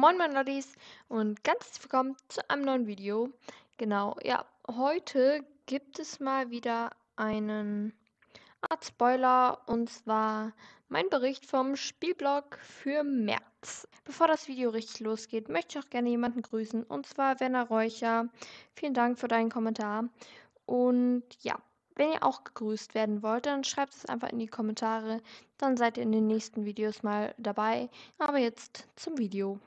Moin meine Ladies und ganz herzlich willkommen zu einem neuen Video. Genau, ja, heute gibt es mal wieder einen Art Spoiler und zwar mein Bericht vom Spielblog für März. Bevor das Video richtig losgeht, möchte ich auch gerne jemanden grüßen und zwar Werner Räucher. Vielen Dank für deinen Kommentar und ja, wenn ihr auch gegrüßt werden wollt, dann schreibt es einfach in die Kommentare. Dann seid ihr in den nächsten Videos mal dabei. Aber jetzt zum Video.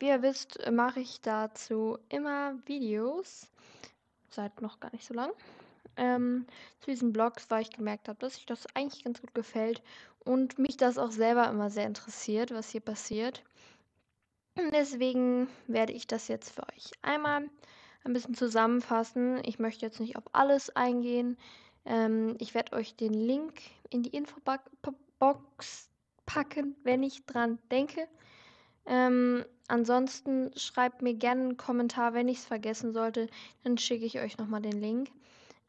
Wie ihr wisst, mache ich dazu immer Videos. Seit noch gar nicht so lang. Ähm, zu diesen Blogs, weil ich gemerkt habe, dass ich das eigentlich ganz gut gefällt und mich das auch selber immer sehr interessiert, was hier passiert. deswegen werde ich das jetzt für euch einmal ein bisschen zusammenfassen. Ich möchte jetzt nicht auf alles eingehen. Ähm, ich werde euch den Link in die Infobox packen, wenn ich dran denke. Ähm, ansonsten schreibt mir gerne einen Kommentar, wenn ich es vergessen sollte, dann schicke ich euch nochmal den Link.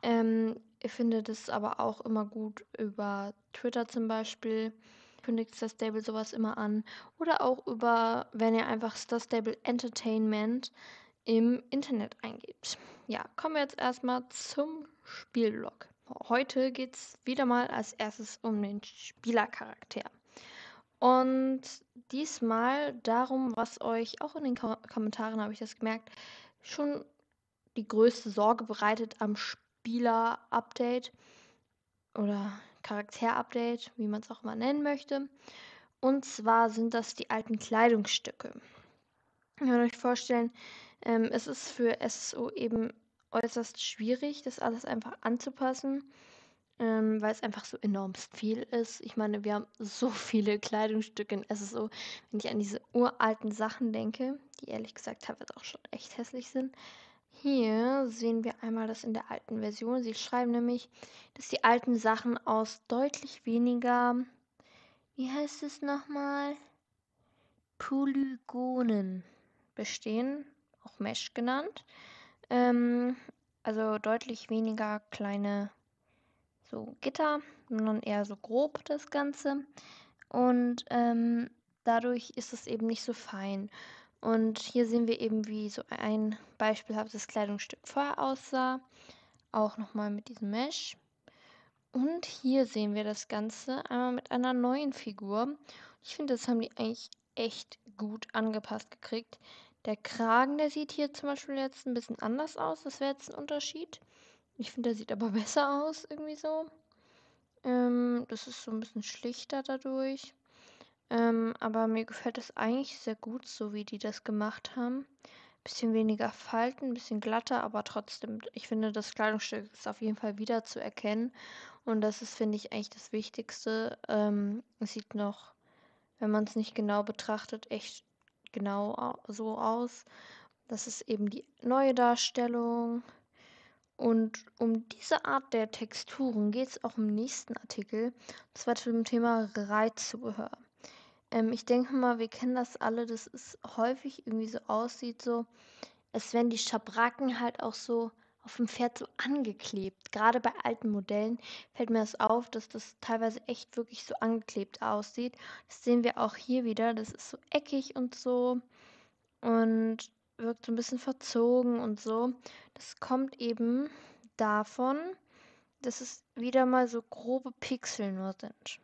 Ähm, ihr findet es aber auch immer gut über Twitter zum Beispiel. Kündigt Star Stable sowas immer an. Oder auch über, wenn ihr einfach Star Stable Entertainment im Internet eingebt. Ja, kommen wir jetzt erstmal zum Spielblog. Heute geht es wieder mal als erstes um den Spielercharakter. Und diesmal darum, was euch auch in den Ko Kommentaren habe ich das gemerkt, schon die größte Sorge bereitet am Spieler-Update oder Charakter-Update, wie man es auch mal nennen möchte. Und zwar sind das die alten Kleidungsstücke. Ihr könnt euch vorstellen, ähm, es ist für SSO eben äußerst schwierig, das alles einfach anzupassen ähm, weil es einfach so enorm viel ist. Ich meine, wir haben so viele Kleidungsstücke in SSO. Wenn ich an diese uralten Sachen denke, die ehrlich gesagt teilweise auch schon echt hässlich sind. Hier sehen wir einmal das in der alten Version. Sie schreiben nämlich, dass die alten Sachen aus deutlich weniger, wie heißt es nochmal, Polygonen bestehen, auch Mesh genannt. Ähm, also deutlich weniger kleine so Gitter, nun eher so grob das Ganze. Und ähm, dadurch ist es eben nicht so fein. Und hier sehen wir eben, wie so ein beispielhaftes Kleidungsstück vorher aussah. Auch nochmal mit diesem Mesh. Und hier sehen wir das Ganze einmal mit einer neuen Figur. Ich finde, das haben die eigentlich echt gut angepasst gekriegt. Der Kragen, der sieht hier zum Beispiel jetzt ein bisschen anders aus. Das wäre jetzt ein Unterschied. Ich finde, der sieht aber besser aus, irgendwie so. Ähm, das ist so ein bisschen schlichter dadurch. Ähm, aber mir gefällt es eigentlich sehr gut, so wie die das gemacht haben. Bisschen weniger Falten, bisschen glatter, aber trotzdem, ich finde, das Kleidungsstück ist auf jeden Fall wieder zu erkennen. Und das ist, finde ich, eigentlich das Wichtigste. Ähm, es sieht noch, wenn man es nicht genau betrachtet, echt genau so aus. Das ist eben die neue Darstellung. Und um diese Art der Texturen geht es auch im nächsten Artikel, und zwar zum Thema Reizzubehör. Ähm, ich denke mal, wir kennen das alle, dass es häufig irgendwie so aussieht, so als wären die Schabracken halt auch so auf dem Pferd so angeklebt. Gerade bei alten Modellen fällt mir das auf, dass das teilweise echt wirklich so angeklebt aussieht. Das sehen wir auch hier wieder. Das ist so eckig und so. Und wirkt so ein bisschen verzogen und so. Das kommt eben davon, dass es wieder mal so grobe Pixel nur sind.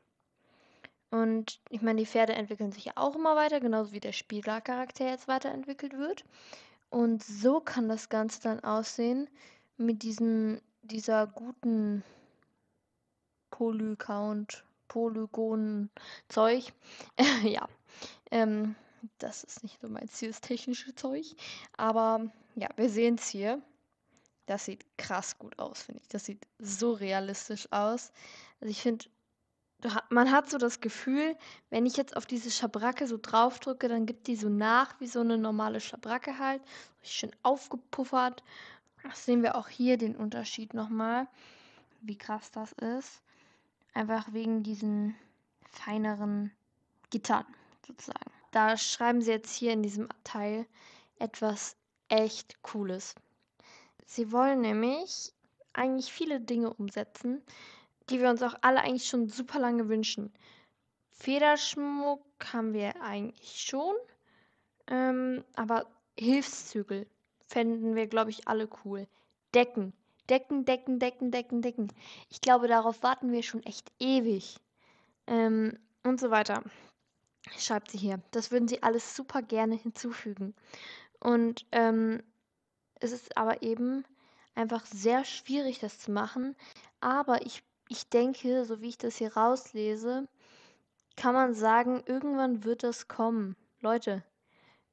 Und ich meine, die Pferde entwickeln sich ja auch immer weiter, genauso wie der Spielercharakter jetzt weiterentwickelt wird. Und so kann das Ganze dann aussehen mit diesem, dieser guten Polycount, Polygonen-Zeug. ja. Ähm, das ist nicht so mein Ziel, das technische Zeug. Aber ja, wir sehen es hier. Das sieht krass gut aus, finde ich. Das sieht so realistisch aus. Also ich finde, man hat so das Gefühl, wenn ich jetzt auf diese Schabracke so drauf drücke, dann gibt die so nach wie so eine normale Schabracke halt. Schön aufgepuffert. Das sehen wir auch hier den Unterschied nochmal, wie krass das ist. Einfach wegen diesen feineren Gittern sozusagen da schreiben sie jetzt hier in diesem Teil etwas echt Cooles. Sie wollen nämlich eigentlich viele Dinge umsetzen, die wir uns auch alle eigentlich schon super lange wünschen. Federschmuck haben wir eigentlich schon, ähm, aber Hilfszügel fänden wir, glaube ich, alle cool. Decken, Decken, Decken, Decken, Decken, Decken. Ich glaube, darauf warten wir schon echt ewig. Ähm, und so weiter schreibt sie hier. Das würden sie alles super gerne hinzufügen. Und ähm, es ist aber eben einfach sehr schwierig, das zu machen. Aber ich, ich denke, so wie ich das hier rauslese, kann man sagen, irgendwann wird das kommen. Leute,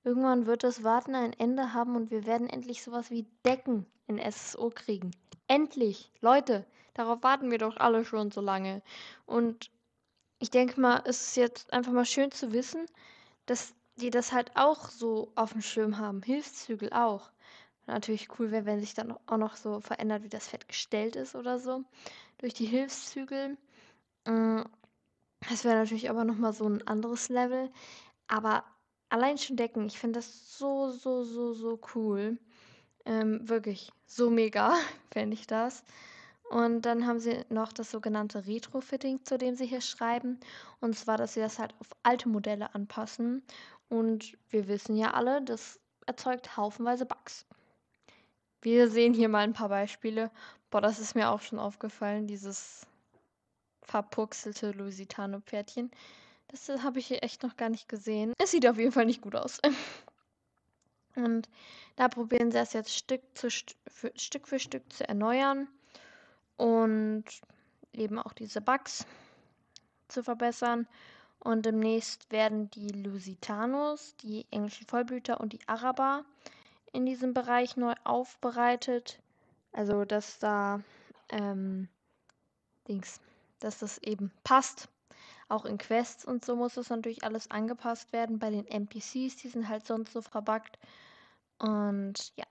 irgendwann wird das Warten ein Ende haben und wir werden endlich sowas wie Decken in SSO kriegen. Endlich! Leute, darauf warten wir doch alle schon so lange. Und ich denke mal, ist es jetzt einfach mal schön zu wissen, dass die das halt auch so auf dem Schirm haben. Hilfszügel auch. Natürlich cool wäre, wenn sich dann auch noch so verändert, wie das Fett gestellt ist oder so. Durch die Hilfszügel. Mm, das wäre natürlich aber nochmal so ein anderes Level. Aber allein schon Decken, ich finde das so, so, so, so cool. Ähm, wirklich, so mega fände ich das. Und dann haben sie noch das sogenannte Retrofitting, zu dem sie hier schreiben. Und zwar, dass sie das halt auf alte Modelle anpassen. Und wir wissen ja alle, das erzeugt haufenweise Bugs. Wir sehen hier mal ein paar Beispiele. Boah, das ist mir auch schon aufgefallen, dieses verpuxelte Lusitano-Pferdchen. Das äh, habe ich hier echt noch gar nicht gesehen. Es sieht auf jeden Fall nicht gut aus. Und da probieren sie es jetzt Stück, St für Stück für Stück zu erneuern und eben auch diese Bugs zu verbessern. Und demnächst werden die Lusitanos, die englischen Vollblüter und die Araber in diesem Bereich neu aufbereitet. Also, dass da ähm, Dings, dass das eben passt. Auch in Quests und so muss das natürlich alles angepasst werden. Bei den NPCs, die sind halt sonst so verbuggt. Und ja,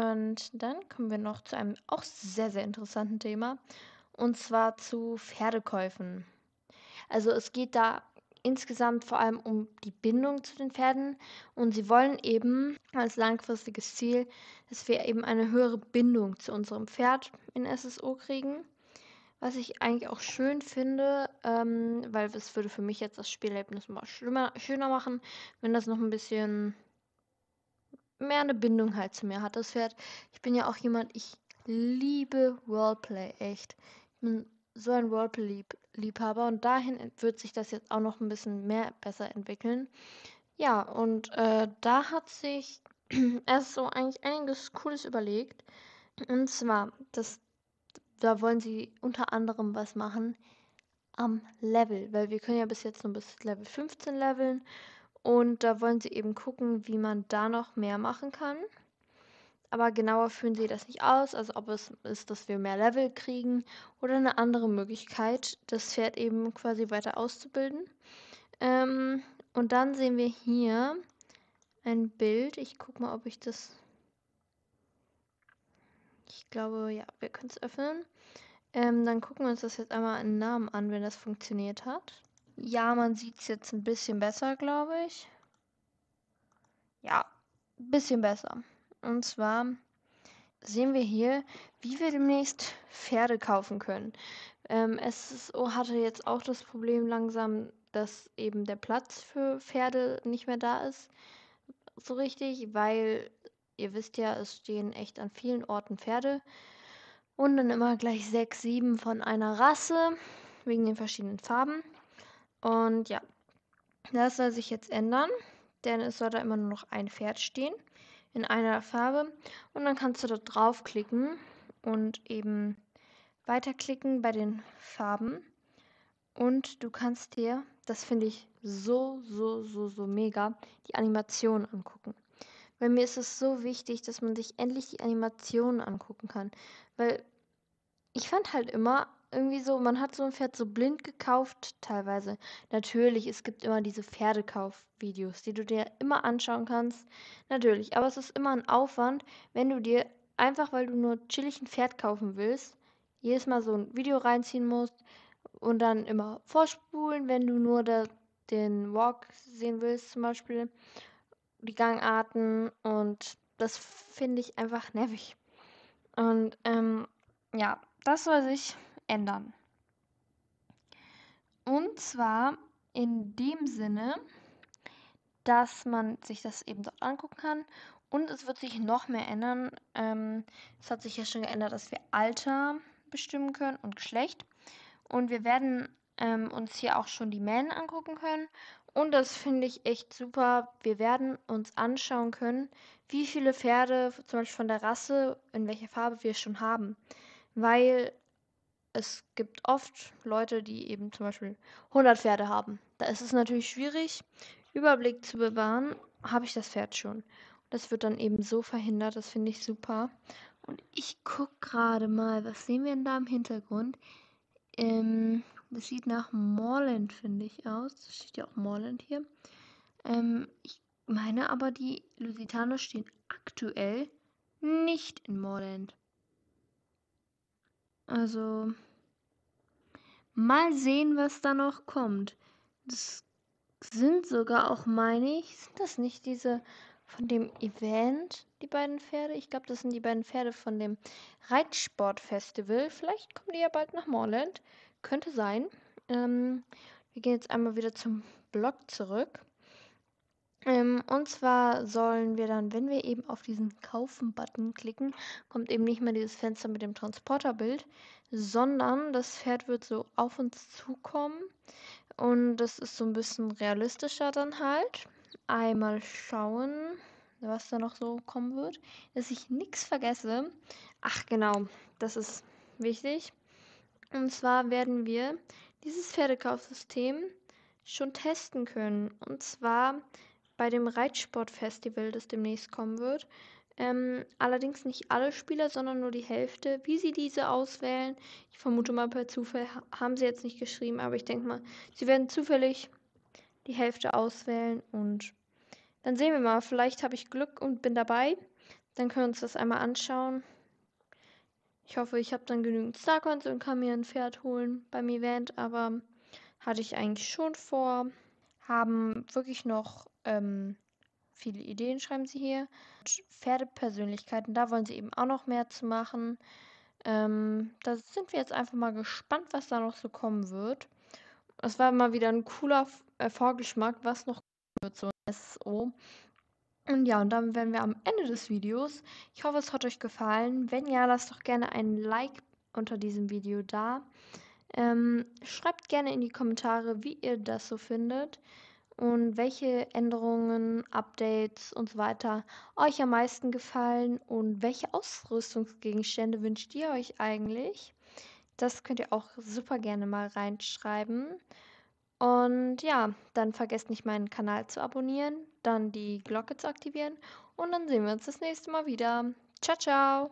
und dann kommen wir noch zu einem auch sehr, sehr interessanten Thema. Und zwar zu Pferdekäufen. Also es geht da insgesamt vor allem um die Bindung zu den Pferden. Und sie wollen eben als langfristiges Ziel, dass wir eben eine höhere Bindung zu unserem Pferd in SSO kriegen. Was ich eigentlich auch schön finde, ähm, weil es würde für mich jetzt das Spielerlebnis mal schlimmer, schöner machen, wenn das noch ein bisschen mehr eine Bindung halt zu mir hat. Das Pferd, ich bin ja auch jemand, ich liebe Roleplay, echt. Ich bin so ein Roleplay-Liebhaber und dahin wird sich das jetzt auch noch ein bisschen mehr besser entwickeln. Ja, und äh, da hat sich erst so eigentlich einiges Cooles überlegt. Und zwar, das, da wollen sie unter anderem was machen am Level, weil wir können ja bis jetzt nur bis Level 15 leveln und da wollen sie eben gucken, wie man da noch mehr machen kann. Aber genauer führen sie das nicht aus, also ob es ist, dass wir mehr Level kriegen oder eine andere Möglichkeit, das Pferd eben quasi weiter auszubilden. Ähm, und dann sehen wir hier ein Bild. Ich gucke mal, ob ich das. Ich glaube, ja, wir können es öffnen. Ähm, dann gucken wir uns das jetzt einmal einen Namen an, wenn das funktioniert hat. Ja, man sieht es jetzt ein bisschen besser, glaube ich. Ja, ein bisschen besser. Und zwar sehen wir hier, wie wir demnächst Pferde kaufen können. Ähm, SSO oh, hatte jetzt auch das Problem langsam, dass eben der Platz für Pferde nicht mehr da ist. So richtig, weil ihr wisst ja, es stehen echt an vielen Orten Pferde. Und dann immer gleich sechs, sieben von einer Rasse, wegen den verschiedenen Farben. Und ja, das soll sich jetzt ändern, denn es soll da immer nur noch ein Pferd stehen in einer Farbe. Und dann kannst du da draufklicken und eben weiterklicken bei den Farben. Und du kannst dir, das finde ich so, so, so, so mega, die Animation angucken. Weil mir ist es so wichtig, dass man sich endlich die Animation angucken kann. Weil ich fand halt immer, irgendwie so, man hat so ein Pferd so blind gekauft, teilweise. Natürlich, es gibt immer diese Pferdekauf-Videos, die du dir immer anschauen kannst. Natürlich, aber es ist immer ein Aufwand, wenn du dir einfach, weil du nur chillig ein Pferd kaufen willst, jedes Mal so ein Video reinziehen musst und dann immer vorspulen, wenn du nur da, den Walk sehen willst, zum Beispiel, die Gangarten und das finde ich einfach nervig. Und ähm, ja, das weiß ich ändern. Und zwar in dem Sinne, dass man sich das eben dort angucken kann. Und es wird sich noch mehr ändern. Ähm, es hat sich ja schon geändert, dass wir Alter bestimmen können und Geschlecht. Und wir werden ähm, uns hier auch schon die Men angucken können. Und das finde ich echt super. Wir werden uns anschauen können, wie viele Pferde, zum Beispiel von der Rasse, in welcher Farbe wir schon haben. Weil es gibt oft Leute, die eben zum Beispiel 100 Pferde haben. Da ist es natürlich schwierig, Überblick zu bewahren, habe ich das Pferd schon. Das wird dann eben so verhindert, das finde ich super. Und ich gucke gerade mal, was sehen wir denn da im Hintergrund? Ähm, das sieht nach Morland, finde ich, aus. Das steht ja auch Morland hier. Ähm, ich meine aber, die Lusitaner stehen aktuell nicht in Morland. Also, Mal sehen, was da noch kommt. Das sind sogar auch, meine ich, sind das nicht diese von dem Event, die beiden Pferde? Ich glaube, das sind die beiden Pferde von dem Reitsportfestival. Vielleicht kommen die ja bald nach Morland. Könnte sein. Ähm, wir gehen jetzt einmal wieder zum Blog zurück. Ähm, und zwar sollen wir dann, wenn wir eben auf diesen Kaufen-Button klicken, kommt eben nicht mehr dieses Fenster mit dem Transporterbild, sondern das Pferd wird so auf uns zukommen. Und das ist so ein bisschen realistischer dann halt. Einmal schauen, was da noch so kommen wird. Dass ich nichts vergesse. Ach genau, das ist wichtig. Und zwar werden wir dieses Pferdekaufsystem schon testen können. Und zwar bei dem Reitsportfestival, das demnächst kommen wird. Ähm, allerdings nicht alle Spieler, sondern nur die Hälfte. Wie sie diese auswählen, ich vermute mal per Zufall, haben sie jetzt nicht geschrieben, aber ich denke mal, sie werden zufällig die Hälfte auswählen und dann sehen wir mal. Vielleicht habe ich Glück und bin dabei. Dann können wir uns das einmal anschauen. Ich hoffe, ich habe dann genügend Starcoins und kann mir ein Pferd holen beim Event, aber hatte ich eigentlich schon vor. Haben wirklich noch ähm, viele Ideen schreiben sie hier. Pferdepersönlichkeiten, da wollen sie eben auch noch mehr zu machen. Ähm, da sind wir jetzt einfach mal gespannt, was da noch so kommen wird. Es war mal wieder ein cooler äh, Vorgeschmack, was noch kommen wird, so ein SSO. Und ja, und dann wären wir am Ende des Videos. Ich hoffe, es hat euch gefallen. Wenn ja, lasst doch gerne einen Like unter diesem Video da. Ähm, schreibt gerne in die Kommentare, wie ihr das so findet und welche Änderungen, Updates und so weiter euch am meisten gefallen und welche Ausrüstungsgegenstände wünscht ihr euch eigentlich? Das könnt ihr auch super gerne mal reinschreiben. Und ja, dann vergesst nicht meinen Kanal zu abonnieren, dann die Glocke zu aktivieren und dann sehen wir uns das nächste Mal wieder. Ciao, ciao!